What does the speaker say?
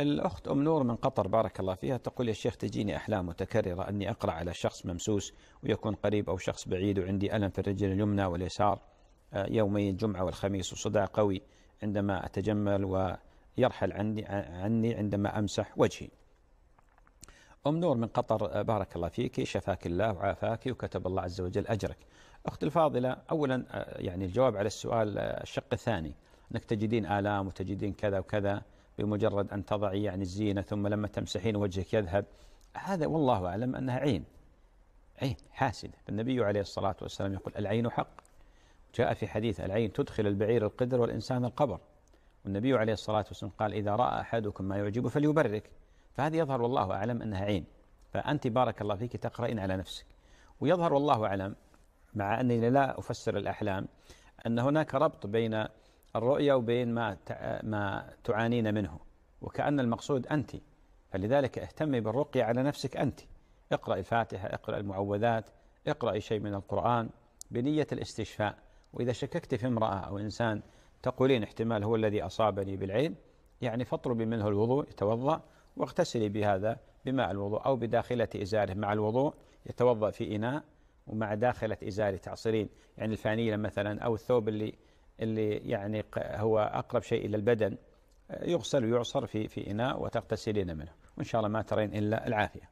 الأخت أم نور من قطر بارك الله فيها تقول يا شيخ تجيني أحلام متكررة أني أقرأ على شخص ممسوس ويكون قريب أو شخص بعيد وعندي ألم في الرجل اليمنى واليسار آه، يومي الجمعة والخميس وصداع قوي عندما أتجمل ويرحل عني, عني عندما أمسح وجهي أم نور من قطر آه، بارك الله فيك شفاك الله وعافاك وكتب الله عز وجل أجرك أختي الفاضلة أولا آه، يعني الجواب على السؤال الشق الثاني أنك تجدين آلام وتجدين كذا وكذا بمجرد أن تضعي يعني الزينة ثم لما تمسحين وجهك يذهب هذا والله أعلم أنها عين عين حاسدة النبي عليه الصلاة والسلام يقول العين حق جاء في حديث العين تدخل البعير القدر والإنسان القبر والنبي عليه الصلاة والسلام قال إذا رأى أحدكم ما يعجبه فليبرك فهذا يظهر والله أعلم أنها عين فأنت بارك الله فيك تقرأين على نفسك ويظهر والله أعلم مع أني لا أفسر الأحلام أن هناك ربط بين الرؤية وبين ما ما تعانين منه وكأن المقصود أنت فلذلك اهتمي بالرقية على نفسك أنت اقرأ الفاتحة اقرأ المعوذات اقرأ شيء من القرآن بنية الاستشفاء وإذا شككت في امرأة أو إنسان تقولين احتمال هو الذي أصابني بالعين يعني فاطلبي منه الوضوء يتوضأ واغتسلي بهذا بماء الوضوء أو بداخلة إزاره مع الوضوء يتوضأ في إناء ومع داخلة إزاره تعصرين يعني الفانيلة مثلا أو الثوب اللي اللي يعني هو أقرب شيء إلى البدن يغسل ويعصر في في إناء وتغتسلين منه وإن شاء الله ما ترين إلا العافية